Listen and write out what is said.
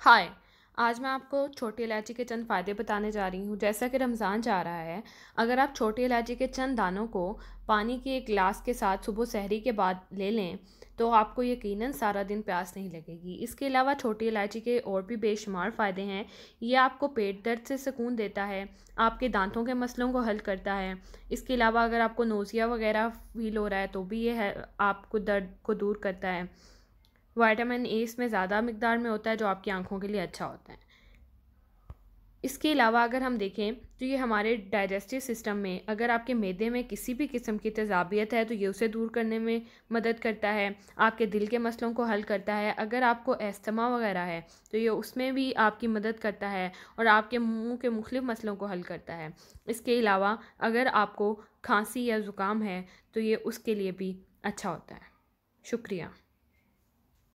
हाय आज मैं आपको छोटी इलायची के चंद फ़ायदे बताने जा रही हूँ जैसा कि रमज़ान जा रहा है अगर आप छोटी इलायची के चंद दानों को पानी के एक गिलास के साथ सुबह सहरी के बाद ले लें तो आपको यकीनन सारा दिन प्यास नहीं लगेगी इसके अलावा छोटी इलायची के और भी बेशुमार फ़ायदे हैं ये आपको पेट दर्द से सुकून देता है आपके दांतों के मसलों को हल करता है इसके अलावा अगर आपको नोज़िया वगैरह फील हो रहा है तो भी ये है आपको दर्द को दूर करता है वाइटामिन ए इसमें ज़्यादा मकदार में होता है जो आपकी आँखों के लिए अच्छा होता है इसके अलावा अगर हम देखें तो ये हमारे डाइजेस्टिव सिस्टम में अगर आपके मैदे में किसी भी किस्म की तजाबियत है तो ये उसे दूर करने में मदद करता है आपके दिल के मसलों को हल करता है अगर आपको एस्थमा वगैरह है तो ये उसमें भी आपकी मदद करता है और आपके मुंह के मुख्तु मसलों को हल करता है इसके अलावा अगर आपको खांसी या ज़ुकाम है तो ये उसके लिए भी अच्छा होता है शुक्रिया